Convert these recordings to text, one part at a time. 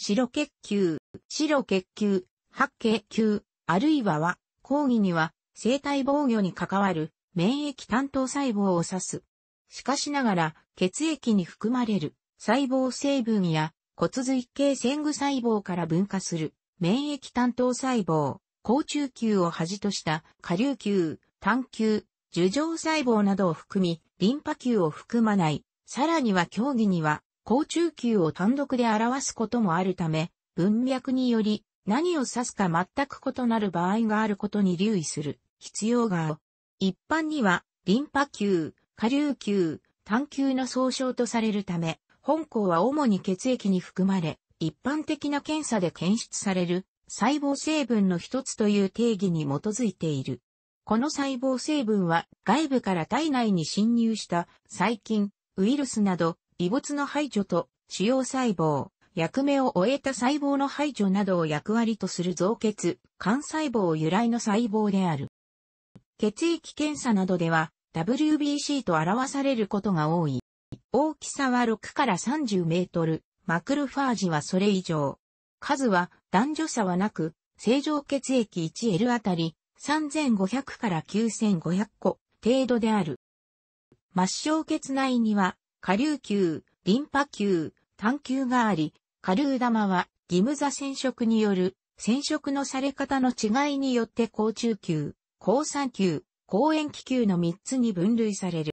白血球、白血球、白血球、あるいはは、抗議には生体防御に関わる免疫担当細胞を指す。しかしながら、血液に含まれる細胞成分や骨髄系線具細胞から分化する免疫担当細胞、抗中球を恥とした下流球、単球、樹状細胞などを含み、リンパ球を含まない。さらには競技には高中級を単独で表すこともあるため、文脈により何を指すか全く異なる場合があることに留意する必要がある。一般には、リンパ球、下流球、単球の総称とされるため、本校は主に血液に含まれ、一般的な検査で検出される細胞成分の一つという定義に基づいている。この細胞成分は外部から体内に侵入した細菌、ウイルスなど異物の排除と主要細胞、役目を終えた細胞の排除などを役割とする造血、肝細胞由来の細胞である。血液検査などでは WBC と表されることが多い。大きさは6から30メートル、マクロファージはそれ以上。数は男女差はなく、正常血液 1L あたり3500から9500個程度である。末梢血内には下流球、リンパ球、探球があり、下流玉は義務座染色による染色のされ方の違いによって高中球、高酸球、高円気球の3つに分類される。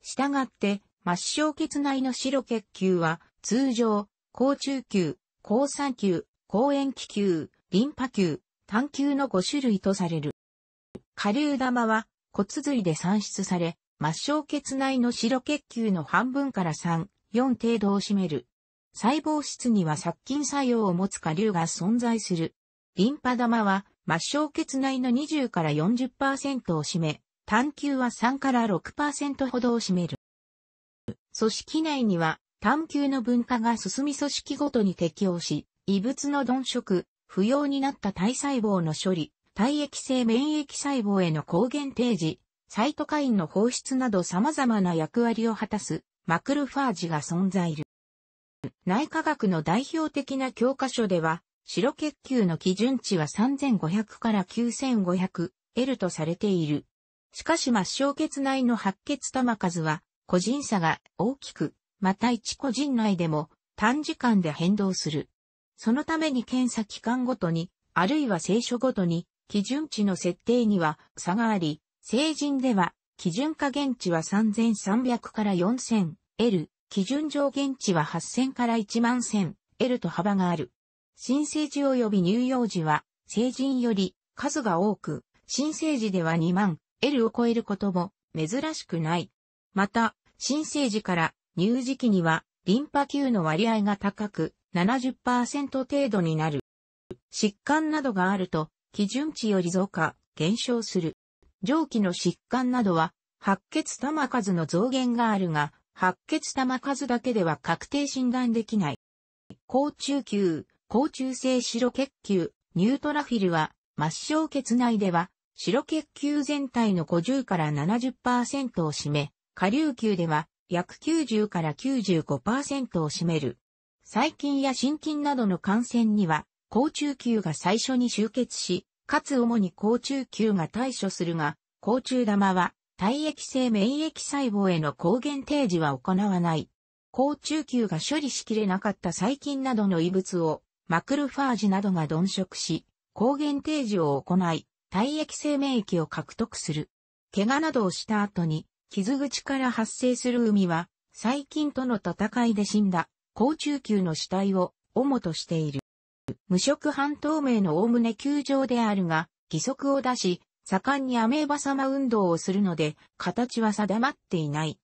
したがって、末梢血内の白血球は、通常、高中球、高酸球、高円気球、リンパ球、探球の5種類とされる。下流玉は骨髄で産出され、末梢血内の白血球の半分から3、4程度を占める。細胞質には殺菌作用を持つ下流が存在する。リンパ玉は末梢血内の20から40%を占め、単球は3から6%ほどを占める。組織内には単球の分化が進み組織ごとに適応し、異物の鈍色、不要になった体細胞の処理、体液性免疫細胞への抗原提示、サイトカインの放出など様々な役割を果たすマクロファージが存在る。内科学の代表的な教科書では、白血球の基準値は3500から9500 L とされている。しかし末梢血内の白血玉数は個人差が大きく、また一個人内でも短時間で変動する。そのために検査期間ごとに、あるいは聖書ごとに、基準値の設定には差があり、成人では、基準下限値は3300から4000、L、基準上限値は8000から1万1000、L と幅がある。新生児及び乳幼児は、成人より数が多く、新生児では2万、L を超えることも珍しくない。また、新生児から乳児期には、リンパ球の割合が高く70%程度になる。疾患などがあると、基準値より増加、減少する。上記の疾患などは、白血玉数の増減があるが、白血玉数だけでは確定診断できない。高中球、高中性白血球、ニュートラフィルは、末梢血内では、白血球全体の50から70%を占め、下流球では約90から95%を占める。細菌や心筋などの感染には、高中球が最初に集結し、かつ主に甲虫球が対処するが、甲虫玉は体液性免疫細胞への抗原提示は行わない。甲虫球が処理しきれなかった細菌などの異物をマクルファージなどが鈍食し、抗原提示を行い、体液性免疫を獲得する。怪我などをした後に、傷口から発生する海は、細菌との戦いで死んだ、甲虫球の死体を主としている。無色半透明の概ね球状であるが、義足を出し、盛んにアメーバ様運動をするので、形は定まっていない。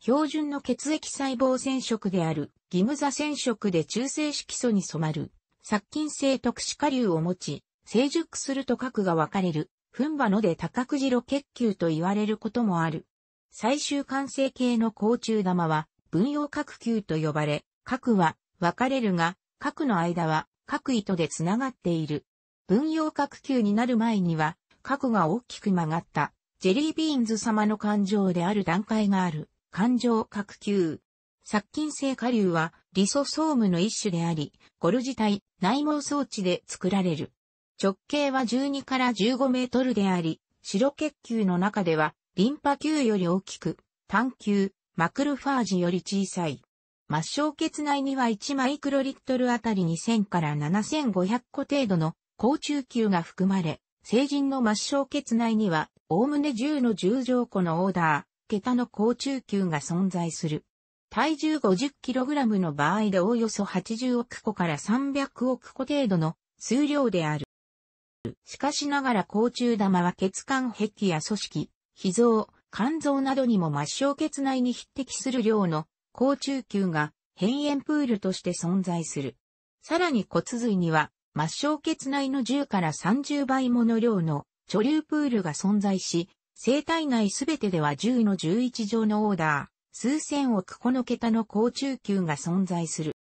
標準の血液細胞染色である、義務座染色で中性色素に染まる、殺菌性特殊下流を持ち、成熟すると核が分かれる、糞馬ので高くじろ血球と言われることもある。最終完成形の甲虫玉は、分用核球と呼ばれ、核は分かれるが、核の間は各糸でつながっている。分用角球になる前には、核が大きく曲がった、ジェリービーンズ様の感情である段階がある、感情角球。殺菌性下流は、リソソームの一種であり、ゴル自体、内毛装置で作られる。直径は12から15メートルであり、白血球の中では、リンパ球より大きく、単球、マクロファージより小さい。末梢血内には1マイクロリットルあたり2000から7500個程度の高中級が含まれ、成人の末梢血内には、おおむね10の10乗個のオーダー、桁の高中級が存在する。体重 50kg の場合でおおよそ80億個から300億個程度の数量である。しかしながら甲虫玉は血管壁や組織、脾臓、肝臓などにも末梢血内に匹敵する量の高中球が変炎プールとして存在する。さらに骨髄には、末梢血内の10から30倍もの量の貯留プールが存在し、生体内すべてでは10の11乗のオーダー、数千億個の桁の高中球が存在する。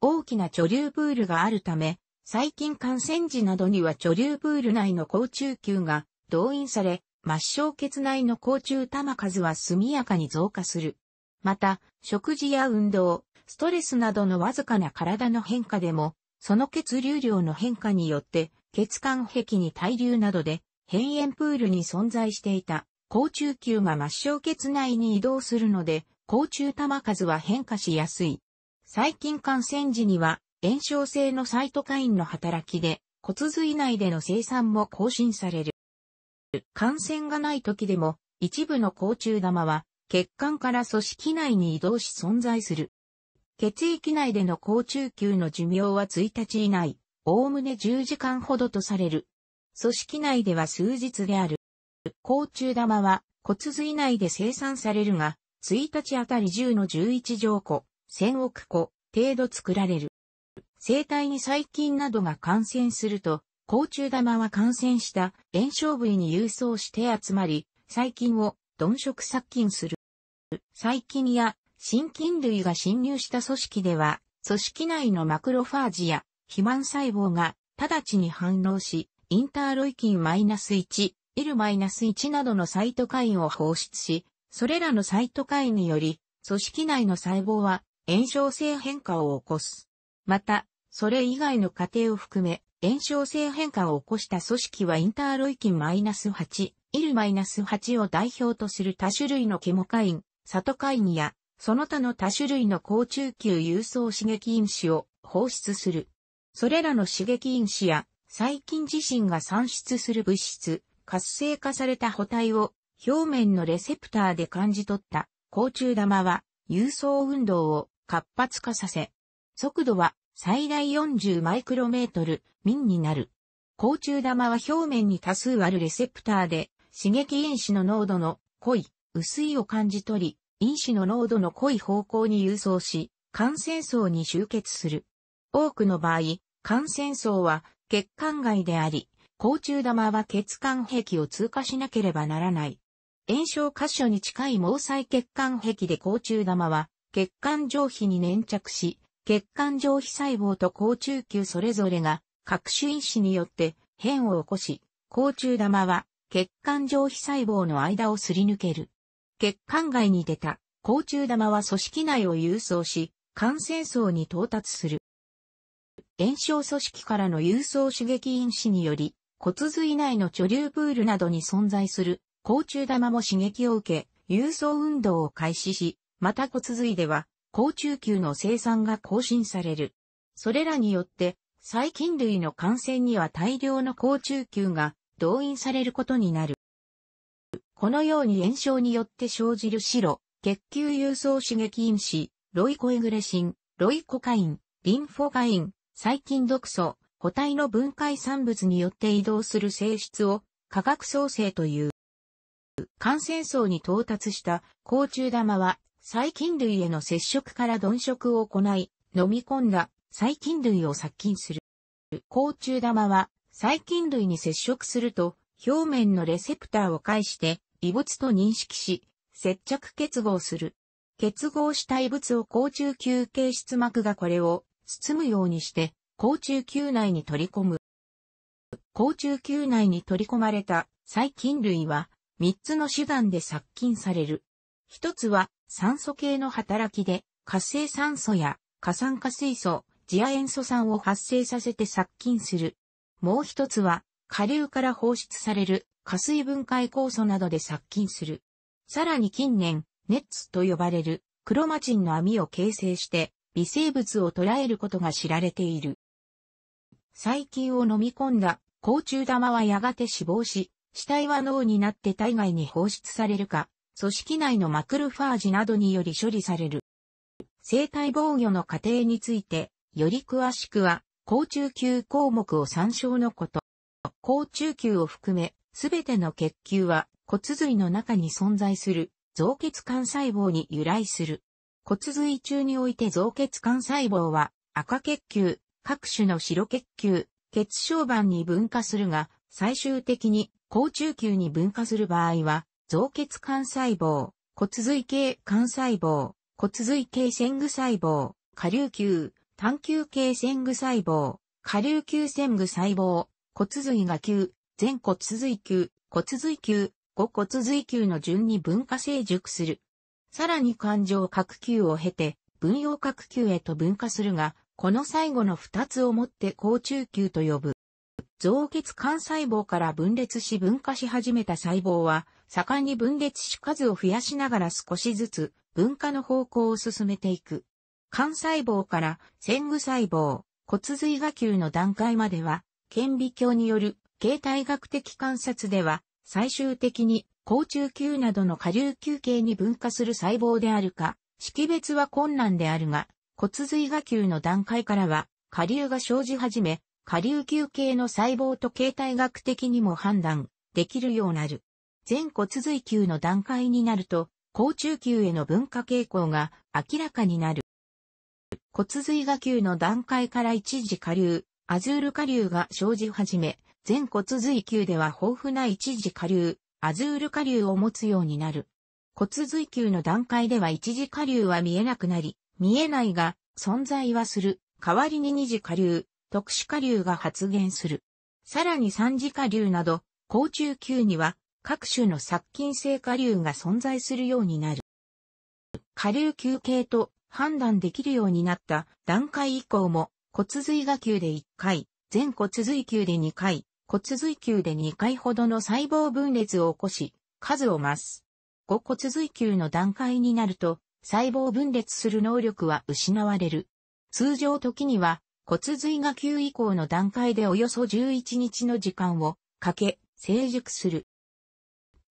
大きな貯留プールがあるため、細菌感染時などには貯留プール内の高中球が動員され、末梢血内の高中玉数は速やかに増加する。また、食事や運動、ストレスなどのわずかな体の変化でも、その血流量の変化によって、血管壁に滞留などで、変炎プールに存在していた、高中球が末梢血内に移動するので、高中玉数は変化しやすい。細菌感染時には、炎症性のサイトカインの働きで、骨髄内での生産も更新される。感染がない時でも、一部の甲虫玉は血管から組織内に移動し存在する。血液内での高中級の寿命は1日以内、おおむね10時間ほどとされる。組織内では数日である。高中玉は骨髄内で生産されるが、1日あたり10の11兆個、1000億個程度作られる。生体に細菌などが感染すると、甲虫玉は感染した炎症部位に郵送して集まり、細菌を鈍食殺菌する。細菌や真菌類が侵入した組織では、組織内のマクロファージや肥満細胞が直ちに反応し、インターロイキン -1、L-1 などのサイトカインを放出し、それらのサイトカインにより、組織内の細胞は炎症性変化を起こす。また、それ以外の過程を含め、炎症性変化を起こした組織はインターロイキン -8、イル -8 を代表とする多種類のケモカイン、里イにや、その他の多種類の高中級郵送刺激因子を放出する。それらの刺激因子や、細菌自身が産出する物質、活性化された補体を表面のレセプターで感じ取った高中玉は郵送運動を活発化させ、速度は最大40マイクロメートルミンになる。高中玉は表面に多数あるレセプターで刺激因子の濃度の濃い薄いを感じ取り、因子の濃度の濃い方向に郵送し、感染層に集結する。多くの場合、感染層は血管外であり、甲虫玉は血管壁を通過しなければならない。炎症箇所に近い毛細血管壁で甲虫玉は血管上皮に粘着し、血管上皮細胞と甲虫球それぞれが各種因子によって変を起こし、甲虫玉は血管上皮細胞の間をすり抜ける。血管外に出た、甲虫玉は組織内を郵送し、感染層に到達する。炎症組織からの郵送刺激因子により、骨髄内の貯留プールなどに存在する甲虫玉も刺激を受け、郵送運動を開始し、また骨髄では、甲虫球の生産が更新される。それらによって、細菌類の感染には大量の甲虫球が動員されることになる。このように炎症によって生じる白、血球輸送刺激因子、ロイコエグレシン、ロイコカイン、リンフォカイン、細菌毒素、個体の分解産物によって移動する性質を化学創生という。感染層に到達した甲虫玉は細菌類への接触から鈍食を行い、飲み込んだ細菌類を殺菌する。甲虫玉は細菌類に接触すると表面のレセプターを介して異物と認識し、接着結合する。結合した異物を甲中球形質膜がこれを包むようにして、甲中球内に取り込む。甲中球内に取り込まれた細菌類は、3つの手段で殺菌される。1つは酸素系の働きで、活性酸素や過酸化水素、次亜塩素酸を発生させて殺菌する。もう一つは、下流から放出される加水分解酵素などで殺菌する。さらに近年、ネッツと呼ばれるクロマチンの網を形成して微生物を捉えることが知られている。細菌を飲み込んだ甲虫玉はやがて死亡し、死体は脳になって体外に放出されるか、組織内のマクロファージなどにより処理される。生体防御の過程について、より詳しくは、甲虫球項目を参照のこと。甲虫球を含め、すべての血球は骨髄の中に存在する造血幹細胞に由来する。骨髄中において造血幹細胞は赤血球、各種の白血球、血小板に分化するが、最終的に高中球に分化する場合は、造血幹細胞、骨髄系幹細胞、骨髄系線具細胞、下流球、単球系線具細胞、下流球線具細胞、骨髄が球、全骨髄球、骨髄球、5骨髄球の順に分化成熟する。さらに感情核球を経て、分葉核球へと分化するが、この最後の2つをもって高中球と呼ぶ。造血幹細胞から分裂し分化し始めた細胞は、盛んに分裂し数を増やしながら少しずつ分化の方向を進めていく。幹細胞から線具細胞、骨髄芽球の段階までは、顕微鏡による形態学的観察では、最終的に、高中球などの下流球形に分化する細胞であるか、識別は困難であるが、骨髄が球の段階からは、下流が生じ始め、下流球形の細胞と形態学的にも判断できるようなる。全骨髄球の段階になると、高中球への分化傾向が明らかになる。骨髄が球の段階から一時下流、アズール下流が生じ始め、全骨髄球では豊富な一次下流、アズール下流を持つようになる。骨髄球の段階では一次下流は見えなくなり、見えないが、存在はする。代わりに二次下流、特殊下流が発現する。さらに三次下流など、甲虫球には各種の殺菌性下流が存在するようになる。下流球系と判断できるようになった段階以降も骨髄下球で1回、全骨髄球で2回、骨髄球で2回ほどの細胞分裂を起こし、数を増す。5骨髄球の段階になると、細胞分裂する能力は失われる。通常時には、骨髄が球以降の段階でおよそ11日の時間をかけ、成熟する。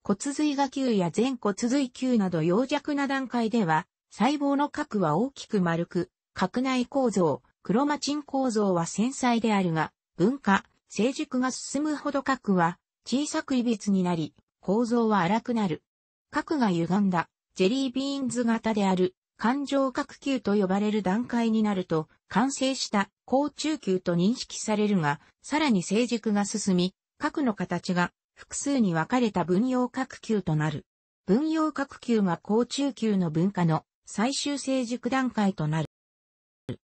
骨髄が球や全骨髄球など弱弱な段階では、細胞の核は大きく丸く、核内構造、クロマチン構造は繊細であるが、分化、成熟が進むほど核は小さくつになり、構造は荒くなる。核が歪んだ、ジェリービーンズ型である、環状核球と呼ばれる段階になると、完成した高中球と認識されるが、さらに成熟が進み、核の形が複数に分かれた分用核球となる。分用核球が高中球の分化の最終成熟段階となる。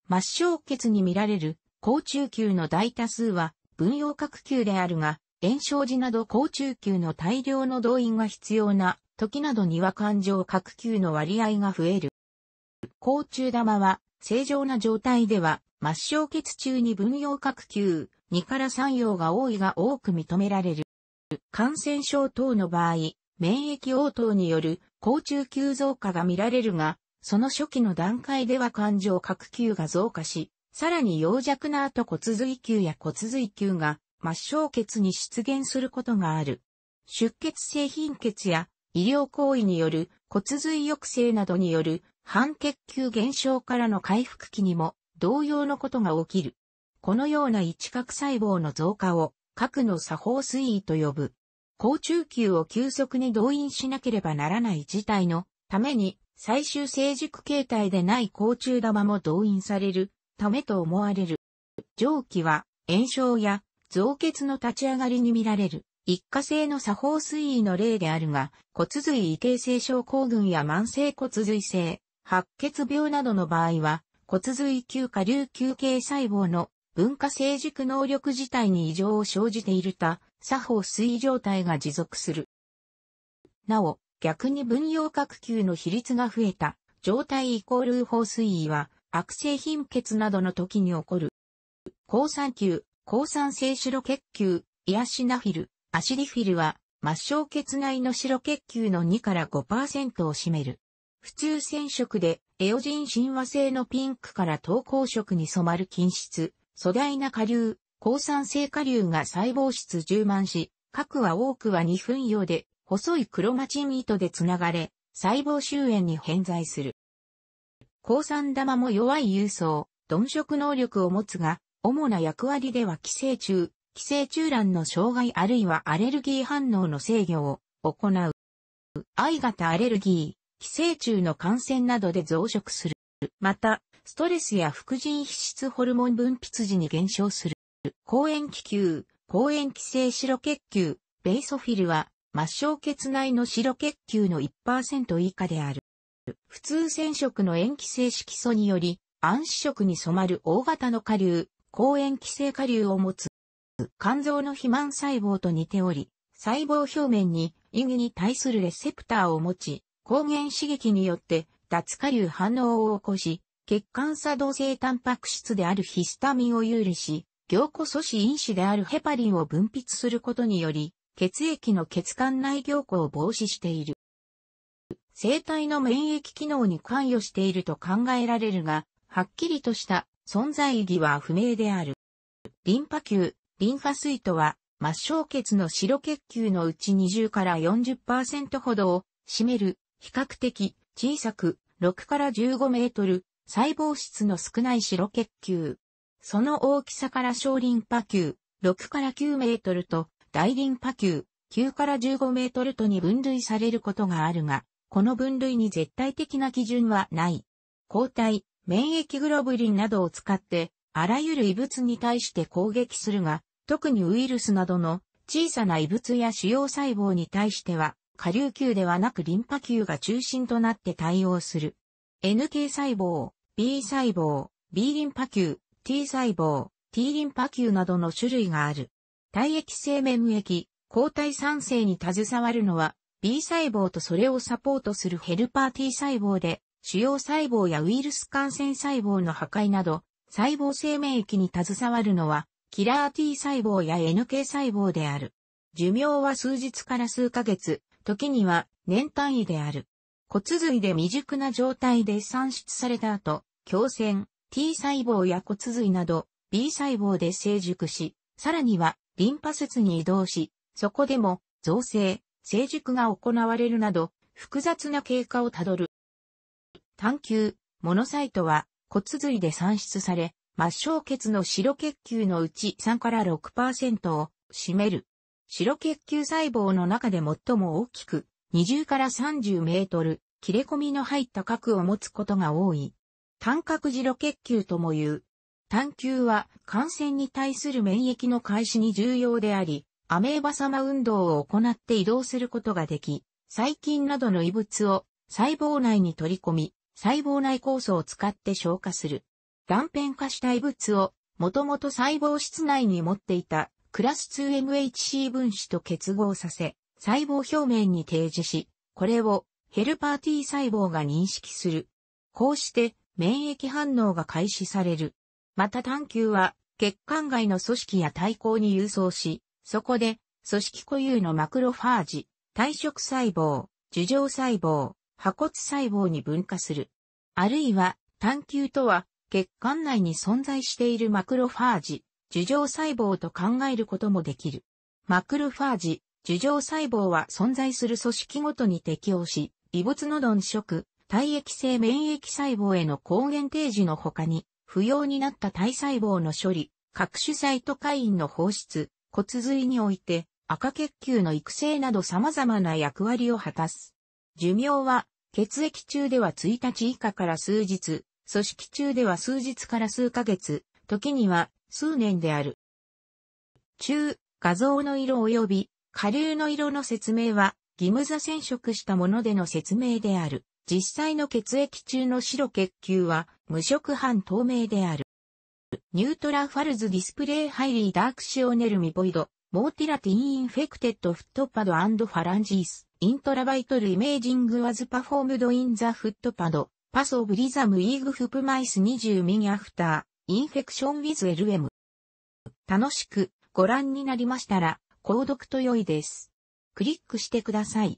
末小血に見られる高中球の大多数は分用核球であるが、炎症時など高中級の大量の動員が必要な時などには感情核球の割合が増える。高中玉は正常な状態では末梢血中に分用核球2から3用が多いが多く認められる。感染症等の場合、免疫応答による高中級増加が見られるが、その初期の段階では感情核球が増加し、さらに陽弱な後骨髄球や骨髄球が末梢血に出現することがある。出血性貧血や医療行為による骨髄抑制などによる半血球減少からの回復期にも同様のことが起きる。このような一角細胞の増加を核の作法推移と呼ぶ。高中球を急速に動員しなければならない事態のために最終成熟形態でない高中玉も動員されるためと思われる。蒸気は炎症や増血の立ち上がりに見られる。一過性の作法水位の例であるが、骨髄異形成症候群や慢性骨髄性、白血病などの場合は、骨髄球下流球形細胞の分化成熟能力自体に異常を生じているた、作法水状態が持続する。なお、逆に分葉核球の比率が増えた状態イコール法水位は、悪性貧血などの時に起こる。抗酸球、抗酸性白血球、イアシナフィル、アシリフィルは、末梢血内の白血球の2から5%を占める。普通染色で、エオジン親和性のピンクから透光色に染まる菌質、粗大な下流、抗酸性下流が細胞質充満し、核は多くは2分用で、細いクロマチン糸でつながれ、細胞周縁に偏在する。高山玉も弱い郵送、鈍色能力を持つが、主な役割では寄生虫、寄生虫卵の障害あるいはアレルギー反応の制御を行う。I 型アレルギー、寄生虫の感染などで増殖する。また、ストレスや副腎皮質ホルモン分泌時に減少する。抗炎気球、抗炎寄生白血球、ベイソフィルは、末梢血内の白血球の1%以下である。普通染色の塩基性色素により、暗視色に染まる大型の下流、抗塩基性下流を持つ。肝臓の肥満細胞と似ており、細胞表面に意義に対するレセプターを持ち、抗原刺激によって脱下流反応を起こし、血管作動性タンパク質であるヒスタミンを有利し、凝固素子因子であるヘパリンを分泌することにより、血液の血管内凝固を防止している。生体の免疫機能に関与していると考えられるが、はっきりとした存在意義は不明である。リンパ球、リンパ水とは、末梢血の白血球のうち20から40%ほどを占める、比較的小さく6から15メートル、細胞質の少ない白血球。その大きさから小リンパ球、6から9メートルと、大リンパ球、9から15メートルとに分類されることがあるが、この分類に絶対的な基準はない。抗体、免疫グロブリンなどを使って、あらゆる異物に対して攻撃するが、特にウイルスなどの小さな異物や主要細胞に対しては、下流球ではなくリンパ球が中心となって対応する。NK 細胞、B 細胞、B リンパ球、T 細胞、T リンパ球などの種類がある。体液性免疫、抗体酸性に携わるのは B 細胞とそれをサポートするヘルパー T 細胞で、主要細胞やウイルス感染細胞の破壊など、細胞生命域に携わるのは、キラー T 細胞や NK 細胞である。寿命は数日から数ヶ月、時には年単位である。骨髄で未熟な状態で産出された後、強線、T 細胞や骨髄など B 細胞で成熟し、さらにはリンパ節に移動し、そこでも造成、成熟が行われるなど、複雑な経過をたどる。探求、モノサイトは骨髄で産出され、末梢血の白血球のうち3から6%を占める。白血球細胞の中で最も大きく、20から30メートル、切れ込みの入った核を持つことが多い。単核白血球とも言う。単球は感染に対する免疫の開始に重要であり、アメーバ様運動を行って移動することができ、細菌などの異物を細胞内に取り込み、細胞内酵素を使って消化する。断片化した異物を、もともと細胞室内に持っていたクラス 2MHC 分子と結合させ、細胞表面に提示し、これをヘルパー T 細胞が認識する。こうして免疫反応が開始される。また探求は血管外の組織や体抗に郵送し、そこで、組織固有のマクロファージ、体色細胞、樹状細胞、破骨細胞に分化する。あるいは、探求とは、血管内に存在しているマクロファージ、樹状細胞と考えることもできる。マクロファージ、樹状細胞は存在する組織ごとに適応し、異物の鈍色、体液性免疫細胞への抗原提示の他に、不要になった体細胞の処理、各種サイトカインの放出、骨髄において赤血球の育成など様々な役割を果たす。寿命は血液中では1日以下から数日、組織中では数日から数ヶ月、時には数年である。中、画像の色及び下流の色の説明は義務座染色したものでの説明である。実際の血液中の白血球は無色半透明である。ニュートラファルズディスプレイハイリーダークシオネルミボイド、モーティラティインフェクテッドフットパドアンドファランジース、イントラバイトルイメージングワズパフォームドインザフットパド、パソブリザムイーグフプマイス20ミンアフター、インフェクションウィズ LM。楽しくご覧になりましたら、購読と良いです。クリックしてください。